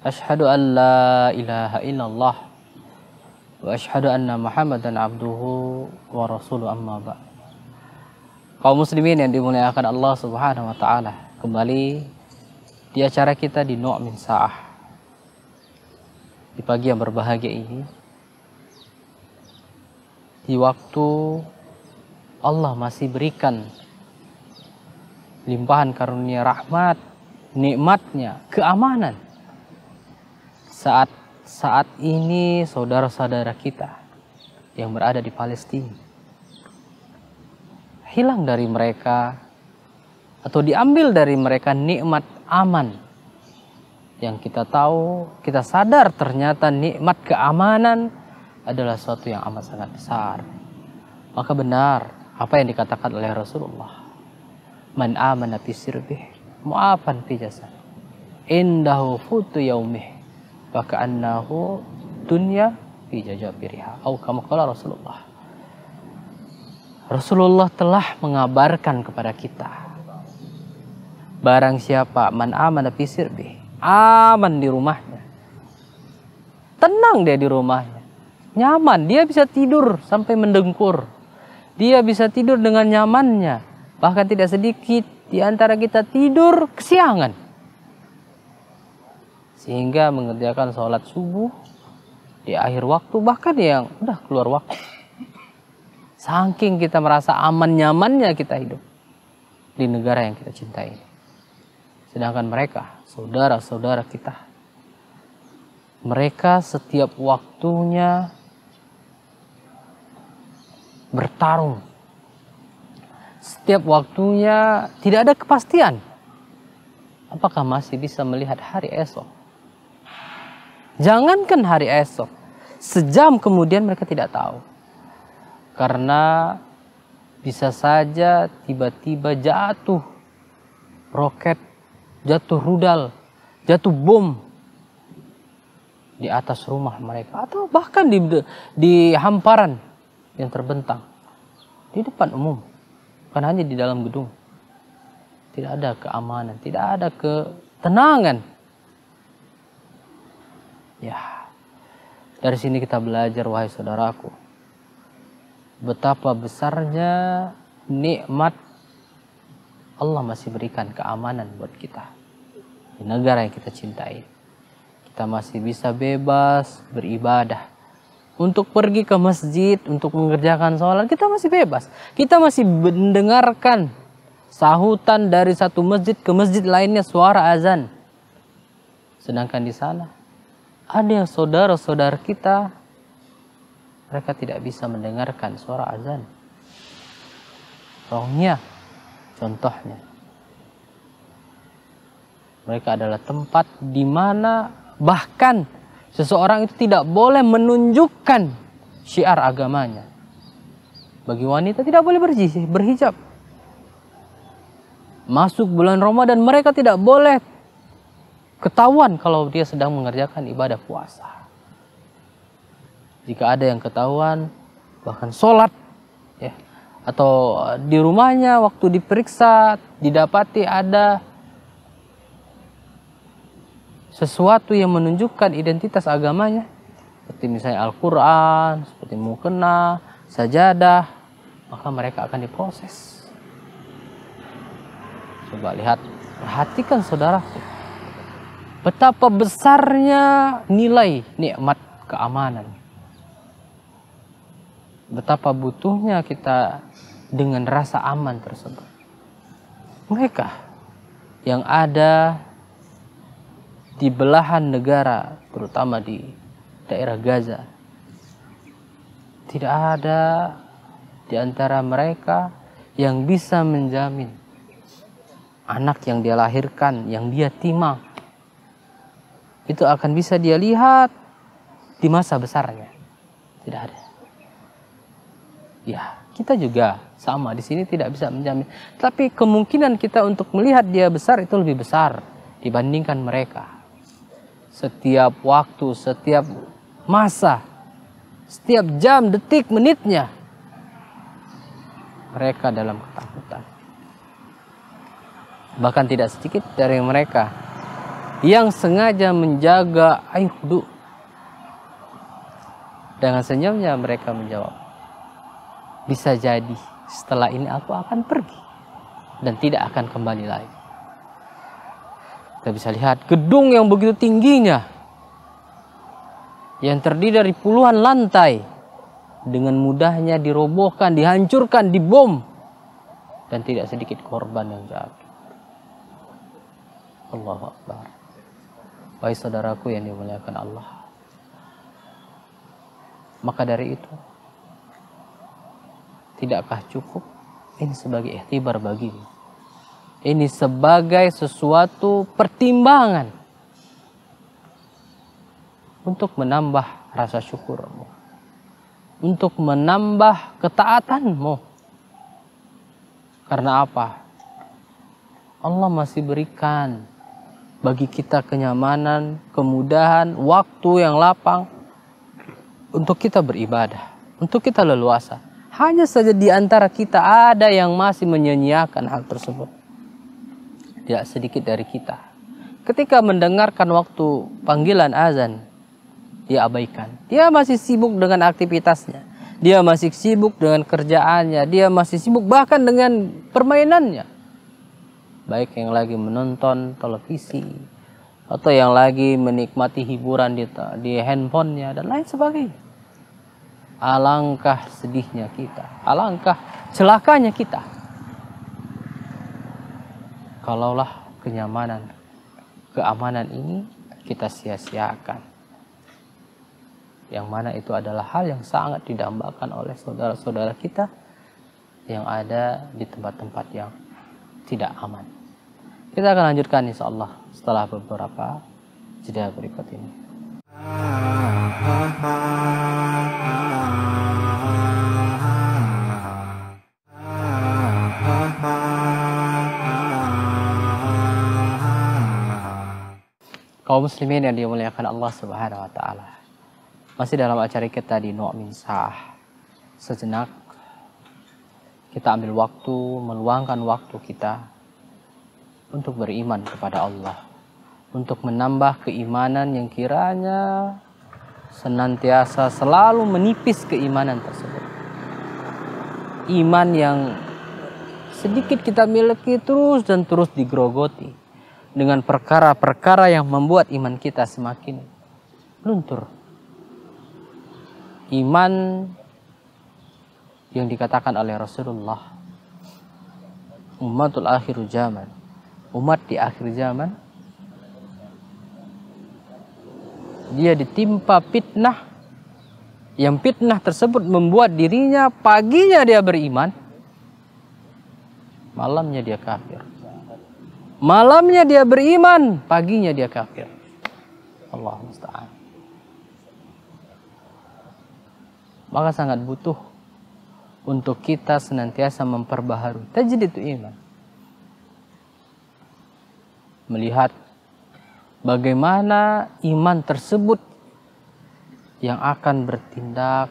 an la ilaha illallah Wa ashadu anna Muhammadan abduhu wa rasulu amma ba kaum muslimin yang dimuliakan Allah Subhanahu wa taala kembali di acara kita di No' min Sa'ah di pagi yang berbahagia ini di waktu Allah masih berikan limpahan karunia rahmat nikmatnya keamanan saat saat ini saudara-saudara kita yang berada di Palestina hilang dari mereka atau diambil dari mereka nikmat aman yang kita tahu, kita sadar ternyata nikmat keamanan adalah suatu yang amat sangat besar. Maka benar apa yang dikatakan oleh Rasulullah. Man amana fi sirbih mu'afan fi jasad. Indahu futu yaumih Faka'annahu dunya fi jajabiriha. Au kama qala Rasulullah. Rasulullah telah mengabarkan kepada kita. Barang siapa man aman fi sirbi, aman di rumahnya. Tenang dia di rumahnya. Nyaman, dia bisa tidur sampai mendengkur. Dia bisa tidur dengan nyamannya. Bahkan tidak sedikit di antara kita tidur kesiangan sehingga mengerjakan sholat subuh di akhir waktu bahkan yang udah keluar waktu saking kita merasa aman nyamannya kita hidup di negara yang kita cintai sedangkan mereka saudara-saudara kita mereka setiap waktunya bertarung setiap waktunya tidak ada kepastian apakah masih bisa melihat hari esok Jangankan hari esok, sejam kemudian mereka tidak tahu. Karena bisa saja tiba-tiba jatuh roket, jatuh rudal, jatuh bom di atas rumah mereka atau bahkan di di hamparan yang terbentang di depan umum bukan hanya di dalam gedung tidak ada keamanan tidak ada ketenangan Ya, dari sini kita belajar wahai saudaraku. Betapa besarnya nikmat Allah masih berikan keamanan buat kita. Di negara yang kita cintai. Kita masih bisa bebas beribadah. Untuk pergi ke masjid, untuk mengerjakan sholat, kita masih bebas. Kita masih mendengarkan sahutan dari satu masjid ke masjid lainnya suara azan. Sedangkan di sana ada yang saudara-saudara kita mereka tidak bisa mendengarkan suara azan. Rohnya contohnya. Mereka adalah tempat di mana bahkan seseorang itu tidak boleh menunjukkan syiar agamanya. Bagi wanita tidak boleh berhijab. Masuk bulan Ramadan mereka tidak boleh ketahuan kalau dia sedang mengerjakan ibadah puasa. Jika ada yang ketahuan, bahkan sholat, ya, atau eh, di rumahnya waktu diperiksa didapati ada sesuatu yang menunjukkan identitas agamanya, seperti misalnya Al-Quran, seperti mukena, sajadah, maka mereka akan diproses. Coba lihat, perhatikan saudara. Betapa besarnya nilai nikmat keamanan. Betapa butuhnya kita dengan rasa aman tersebut. Mereka yang ada di belahan negara, terutama di daerah Gaza, tidak ada di antara mereka yang bisa menjamin anak yang dia lahirkan, yang dia timang, itu akan bisa dia lihat di masa besarnya. Tidak ada. Ya, kita juga sama di sini tidak bisa menjamin. Tapi kemungkinan kita untuk melihat dia besar itu lebih besar dibandingkan mereka. Setiap waktu, setiap masa, setiap jam, detik, menitnya mereka dalam ketakutan. Bahkan tidak sedikit dari mereka yang sengaja menjaga air duduk dengan senyumnya mereka menjawab bisa jadi setelah ini aku akan pergi dan tidak akan kembali lagi kita bisa lihat gedung yang begitu tingginya yang terdiri dari puluhan lantai dengan mudahnya dirobohkan, dihancurkan, dibom dan tidak sedikit korban yang jatuh. Allahu Akbar. Wahai saudaraku yang dimuliakan Allah. Maka dari itu, tidakkah cukup ini sebagai ikhtibar bagimu? Ini sebagai sesuatu pertimbangan untuk menambah rasa syukurmu, untuk menambah ketaatanmu. Karena apa? Allah masih berikan bagi kita kenyamanan, kemudahan, waktu yang lapang untuk kita beribadah, untuk kita leluasa. Hanya saja di antara kita ada yang masih menyanyiakan hal tersebut. Tidak sedikit dari kita. Ketika mendengarkan waktu panggilan azan, dia abaikan. Dia masih sibuk dengan aktivitasnya. Dia masih sibuk dengan kerjaannya. Dia masih sibuk bahkan dengan permainannya baik yang lagi menonton televisi atau yang lagi menikmati hiburan di, di handphonenya dan lain sebagainya. Alangkah sedihnya kita, alangkah celakanya kita. Kalaulah kenyamanan, keamanan ini kita sia-siakan. Yang mana itu adalah hal yang sangat didambakan oleh saudara-saudara kita yang ada di tempat-tempat yang tidak aman. Kita akan lanjutkan insya Allah setelah beberapa jeda berikut ini. Kaum muslimin yang dimuliakan Allah Subhanahu wa taala. Masih dalam acara kita di Min Sah. Sejenak kita ambil waktu, meluangkan waktu kita untuk beriman kepada Allah, untuk menambah keimanan yang kiranya senantiasa selalu menipis keimanan tersebut. Iman yang sedikit kita miliki terus dan terus digrogoti dengan perkara-perkara yang membuat iman kita semakin luntur. Iman yang dikatakan oleh Rasulullah umatul akhir zaman umat di akhir zaman dia ditimpa fitnah yang fitnah tersebut membuat dirinya paginya dia beriman malamnya dia kafir malamnya dia beriman paginya dia kafir Allah musta'an maka sangat butuh untuk kita senantiasa memperbaharui itu iman melihat bagaimana iman tersebut yang akan bertindak,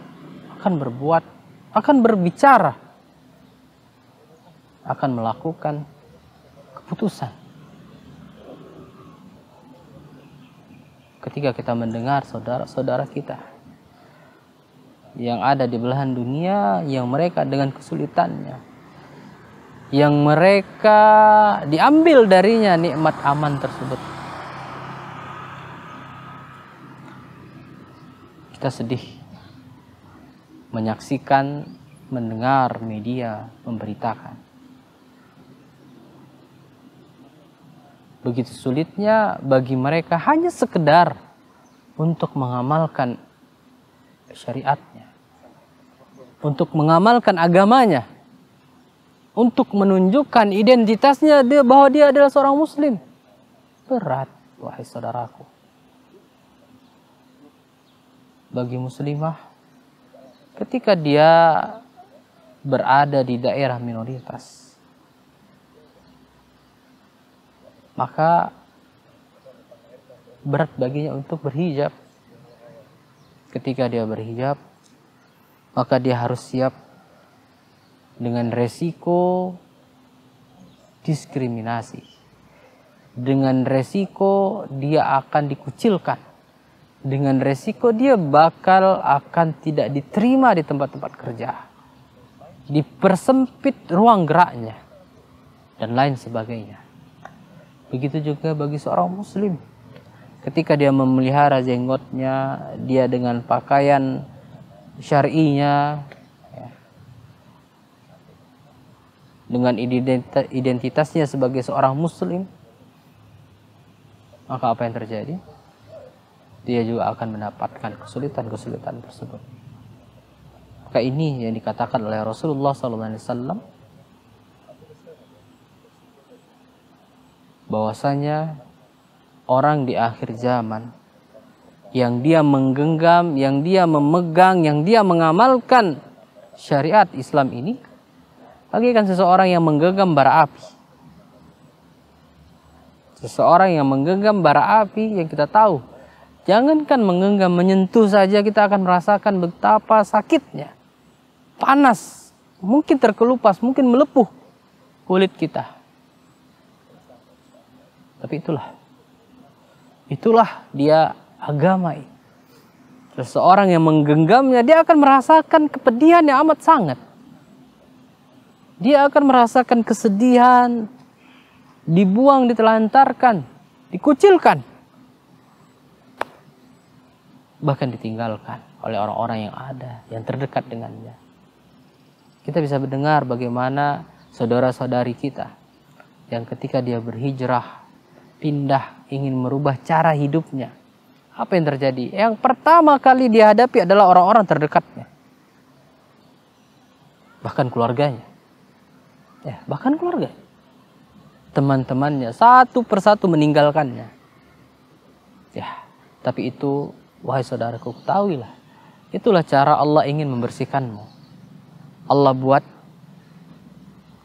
akan berbuat, akan berbicara, akan melakukan keputusan. Ketika kita mendengar saudara-saudara kita yang ada di belahan dunia, yang mereka dengan kesulitannya, yang mereka diambil darinya nikmat aman tersebut. Kita sedih menyaksikan, mendengar media memberitakan. Begitu sulitnya bagi mereka hanya sekedar untuk mengamalkan syariatnya. Untuk mengamalkan agamanya untuk menunjukkan identitasnya dia bahwa dia adalah seorang muslim. Berat, wahai saudaraku. Bagi muslimah ketika dia berada di daerah minoritas maka berat baginya untuk berhijab ketika dia berhijab maka dia harus siap dengan resiko diskriminasi. Dengan resiko dia akan dikucilkan. Dengan resiko dia bakal akan tidak diterima di tempat-tempat kerja. Dipersempit ruang geraknya. Dan lain sebagainya. Begitu juga bagi seorang muslim. Ketika dia memelihara jenggotnya, dia dengan pakaian syari'inya. dengan identitasnya sebagai seorang muslim maka apa yang terjadi dia juga akan mendapatkan kesulitan-kesulitan tersebut maka ini yang dikatakan oleh Rasulullah SAW bahwasanya orang di akhir zaman yang dia menggenggam, yang dia memegang, yang dia mengamalkan syariat Islam ini Bagikan seseorang yang menggenggam bara api. Seseorang yang menggenggam bara api yang kita tahu. Jangankan menggenggam, menyentuh saja kita akan merasakan betapa sakitnya. Panas, mungkin terkelupas, mungkin melepuh kulit kita. Tapi itulah. Itulah dia agama ini. Seseorang yang menggenggamnya, dia akan merasakan kepedihan yang amat sangat. Dia akan merasakan kesedihan, dibuang, ditelantarkan, dikucilkan. Bahkan ditinggalkan oleh orang-orang yang ada, yang terdekat dengannya. Kita bisa mendengar bagaimana saudara-saudari kita yang ketika dia berhijrah, pindah, ingin merubah cara hidupnya. Apa yang terjadi? Yang pertama kali dihadapi adalah orang-orang terdekatnya. Bahkan keluarganya ya, bahkan keluarga, teman-temannya satu persatu meninggalkannya. Ya, tapi itu wahai saudaraku ketahuilah, itulah cara Allah ingin membersihkanmu. Allah buat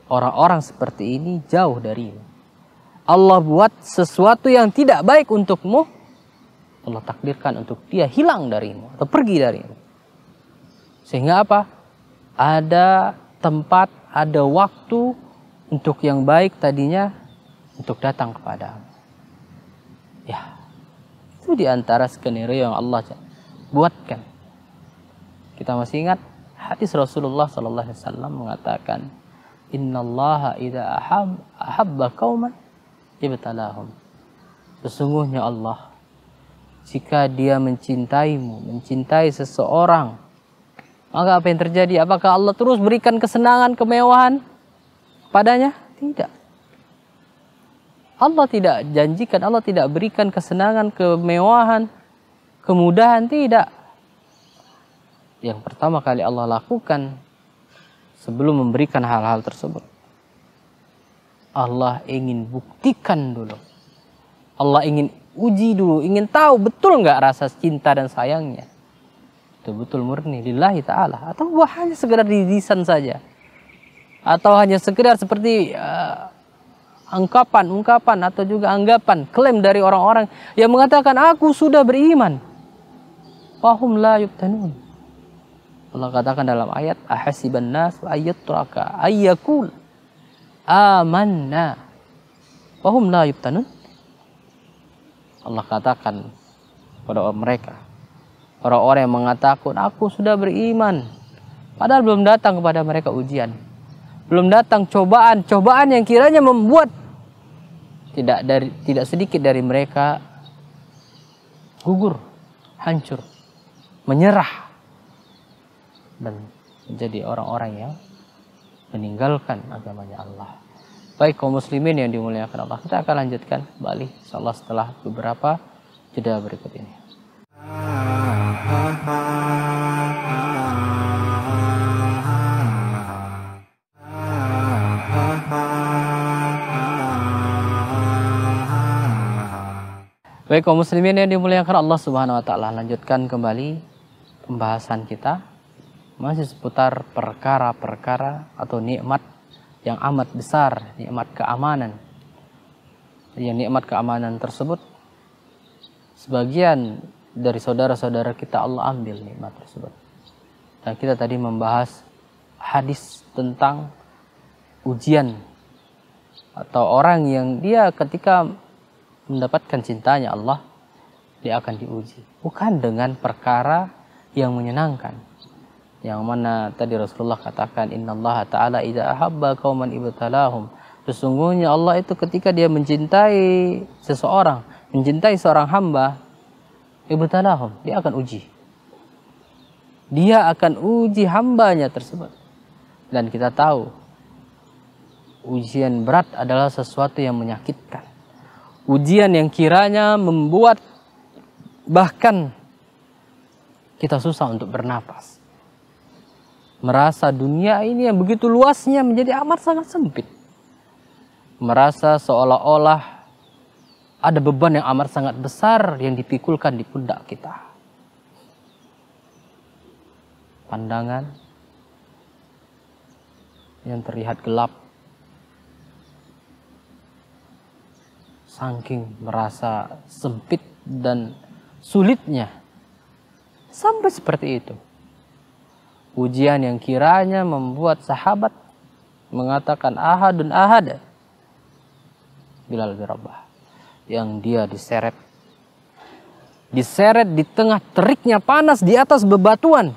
orang-orang seperti ini jauh darimu. Allah buat sesuatu yang tidak baik untukmu, Allah takdirkan untuk dia hilang darimu atau pergi darimu. Sehingga apa? Ada tempat ada waktu untuk yang baik tadinya untuk datang kepada ya itu diantara skenario yang Allah buatkan kita masih ingat hadis Rasulullah Sallallahu Alaihi Wasallam mengatakan Inna Allah ida ahab, ahabba kauman ibtalahum sesungguhnya Allah jika dia mencintaimu mencintai seseorang maka apa yang terjadi? Apakah Allah terus berikan kesenangan, kemewahan padanya? Tidak. Allah tidak janjikan, Allah tidak berikan kesenangan, kemewahan, kemudahan, tidak. Yang pertama kali Allah lakukan sebelum memberikan hal-hal tersebut. Allah ingin buktikan dulu. Allah ingin uji dulu, ingin tahu betul nggak rasa cinta dan sayangnya betul-betul murni lillahi taala atau hanya sekedar didisan saja atau hanya sekedar seperti uh, angkapan, ungkapan atau juga anggapan, klaim dari orang-orang yang mengatakan aku sudah beriman. Fahum la yuktanun Allah katakan dalam ayat ahasiban nas ayat turaka ayyakul amanna. Fahum la yuktanun Allah katakan pada mereka orang-orang yang mengatakan aku sudah beriman padahal belum datang kepada mereka ujian belum datang cobaan cobaan yang kiranya membuat tidak dari tidak sedikit dari mereka gugur hancur menyerah dan menjadi orang-orang yang meninggalkan agamanya Allah baik kaum muslimin yang dimuliakan Allah kita akan lanjutkan balik setelah beberapa jeda berikut ini Baik kaum muslimin yang dimuliakan Allah Subhanahu wa taala, lanjutkan kembali pembahasan kita masih seputar perkara-perkara atau nikmat yang amat besar, nikmat keamanan. Yang nikmat keamanan tersebut sebagian dari saudara-saudara kita Allah ambil nikmat tersebut. Nah kita tadi membahas hadis tentang ujian atau orang yang dia ketika mendapatkan cintanya Allah dia akan diuji bukan dengan perkara yang menyenangkan yang mana tadi Rasulullah katakan Inna Allah ta'ala idza ahabba Kauman ibtalahum sesungguhnya Allah itu ketika dia mencintai seseorang mencintai seorang hamba ibtalahum dia akan uji dia akan uji hambanya tersebut dan kita tahu ujian berat adalah sesuatu yang menyakitkan ujian yang kiranya membuat bahkan kita susah untuk bernapas merasa dunia ini yang begitu luasnya menjadi amat sangat sempit merasa seolah-olah ada beban yang amat sangat besar yang dipikulkan di pundak kita. Pandangan yang terlihat gelap. Saking merasa sempit dan sulitnya. Sampai seperti itu. Ujian yang kiranya membuat sahabat mengatakan ahadun ahad. Bilal bin Rabah yang dia diseret. Diseret di tengah teriknya panas di atas bebatuan.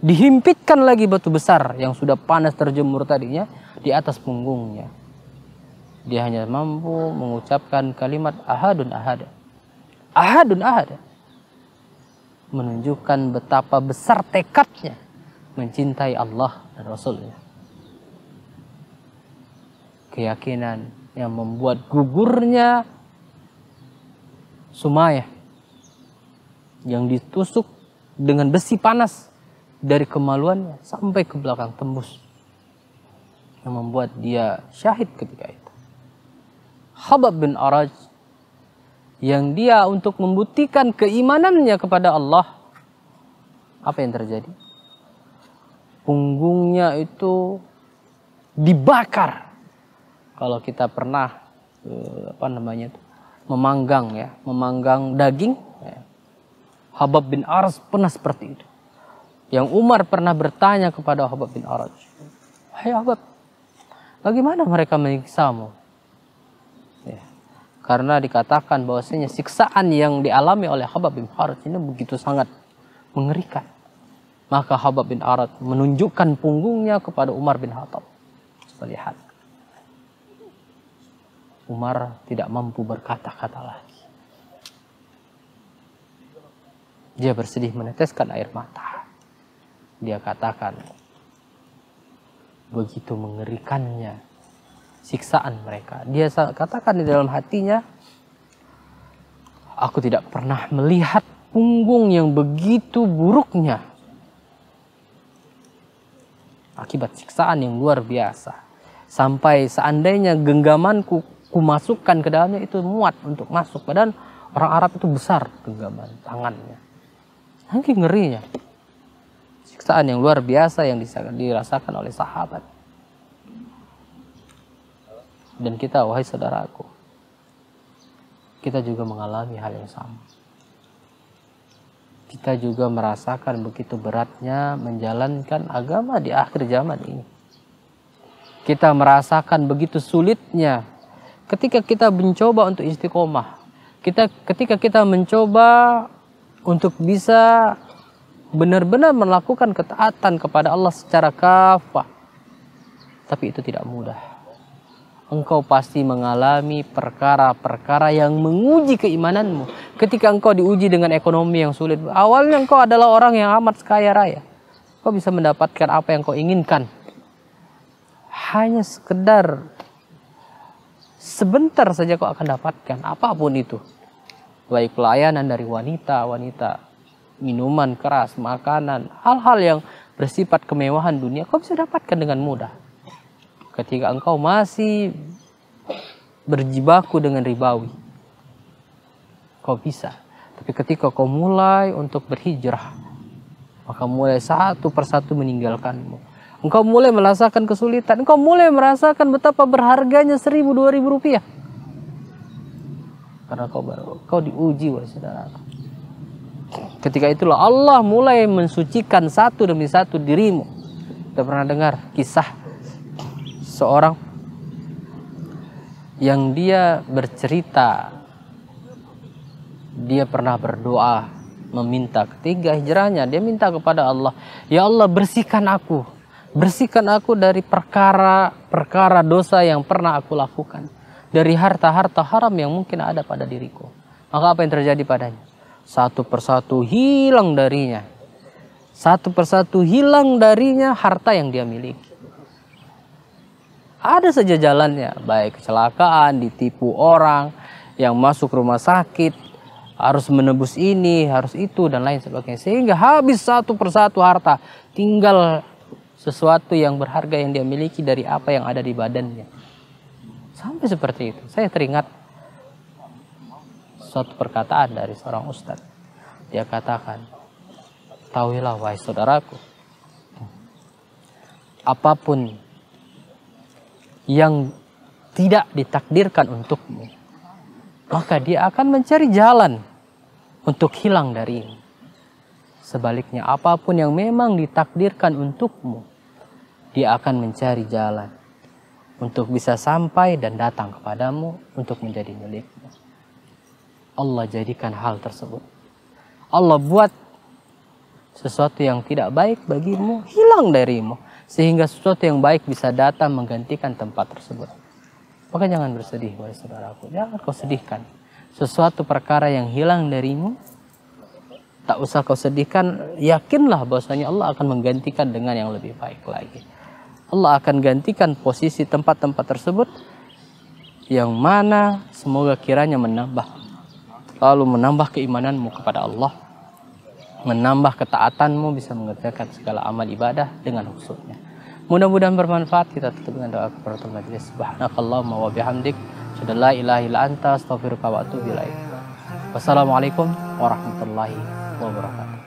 Dihimpitkan lagi batu besar yang sudah panas terjemur tadinya di atas punggungnya. Dia hanya mampu mengucapkan kalimat ahadun ahada. Ahadun ahada. Menunjukkan betapa besar tekadnya mencintai Allah dan Rasulnya. Keyakinan yang membuat gugurnya Sumayah yang ditusuk dengan besi panas dari kemaluannya sampai ke belakang tembus yang membuat dia syahid ketika itu. Habab bin Araj yang dia untuk membuktikan keimanannya kepada Allah apa yang terjadi? Punggungnya itu dibakar. Kalau kita pernah eh, apa namanya itu memanggang ya, memanggang daging. Ya. Habab bin Arz pernah seperti itu. Yang Umar pernah bertanya kepada Habab bin Arz, "Hai Habab, bagaimana mereka menyiksamu?" Ya. Karena dikatakan bahwasanya siksaan yang dialami oleh Habab bin Arz ini begitu sangat mengerikan. Maka Habab bin Arad menunjukkan punggungnya kepada Umar bin Khattab. Kita lihat. Umar tidak mampu berkata-kata lagi. Dia bersedih meneteskan air mata. Dia katakan, begitu mengerikannya siksaan mereka. Dia katakan di dalam hatinya, aku tidak pernah melihat punggung yang begitu buruknya akibat siksaan yang luar biasa. Sampai seandainya genggamanku kumasukkan ke dalamnya itu muat untuk masuk. Padahal orang Arab itu besar genggaman tangannya. Nanti ngerinya. Siksaan yang luar biasa yang dirasakan oleh sahabat. Dan kita, wahai saudaraku, kita juga mengalami hal yang sama. Kita juga merasakan begitu beratnya menjalankan agama di akhir zaman ini. Kita merasakan begitu sulitnya ketika kita mencoba untuk istiqomah, kita ketika kita mencoba untuk bisa benar-benar melakukan ketaatan kepada Allah secara kafah. Tapi itu tidak mudah. Engkau pasti mengalami perkara-perkara yang menguji keimananmu. Ketika engkau diuji dengan ekonomi yang sulit. Awalnya engkau adalah orang yang amat kaya raya. Kau bisa mendapatkan apa yang kau inginkan. Hanya sekedar sebentar saja kau akan dapatkan apapun itu. Baik pelayanan dari wanita, wanita, minuman keras, makanan, hal-hal yang bersifat kemewahan dunia kau bisa dapatkan dengan mudah. Ketika engkau masih berjibaku dengan ribawi, kau bisa. Tapi ketika kau mulai untuk berhijrah, maka mulai satu persatu meninggalkanmu Engkau mulai merasakan kesulitan. Engkau mulai merasakan betapa berharganya seribu dua ribu rupiah. Karena kau baru kau diuji wahai saudara. Ketika itulah Allah mulai mensucikan satu demi satu dirimu. Kita pernah dengar kisah seorang yang dia bercerita dia pernah berdoa meminta ketiga hijrahnya dia minta kepada Allah ya Allah bersihkan aku Bersihkan aku dari perkara-perkara dosa yang pernah aku lakukan. Dari harta-harta haram yang mungkin ada pada diriku. Maka apa yang terjadi padanya? Satu persatu hilang darinya. Satu persatu hilang darinya harta yang dia miliki. Ada saja jalannya, baik kecelakaan, ditipu orang, yang masuk rumah sakit, harus menebus ini, harus itu, dan lain sebagainya. Sehingga habis satu persatu harta, tinggal sesuatu yang berharga yang dia miliki dari apa yang ada di badannya. Sampai seperti itu. Saya teringat suatu perkataan dari seorang ustadz. Dia katakan, Tahuilah wahai saudaraku, apapun yang tidak ditakdirkan untukmu, maka dia akan mencari jalan untuk hilang dari ini Sebaliknya, apapun yang memang ditakdirkan untukmu, dia akan mencari jalan untuk bisa sampai dan datang kepadamu untuk menjadi milikmu. Allah jadikan hal tersebut. Allah buat sesuatu yang tidak baik bagimu hilang darimu sehingga sesuatu yang baik bisa datang menggantikan tempat tersebut. Maka jangan bersedih wahai saudaraku, jangan kau sedihkan. Sesuatu perkara yang hilang darimu tak usah kau sedihkan, yakinlah bahwasanya Allah akan menggantikan dengan yang lebih baik lagi. Allah akan gantikan posisi tempat-tempat tersebut yang mana semoga kiranya menambah lalu menambah keimananmu kepada Allah menambah ketaatanmu bisa mengerjakan segala amal ibadah dengan khusyuknya mudah-mudahan bermanfaat kita tutup dengan doa kepada majelis subhanakallahumma wa bihamdik syadallah ilahi illa anta astaghfiruka bilai. wassalamualaikum warahmatullahi wabarakatuh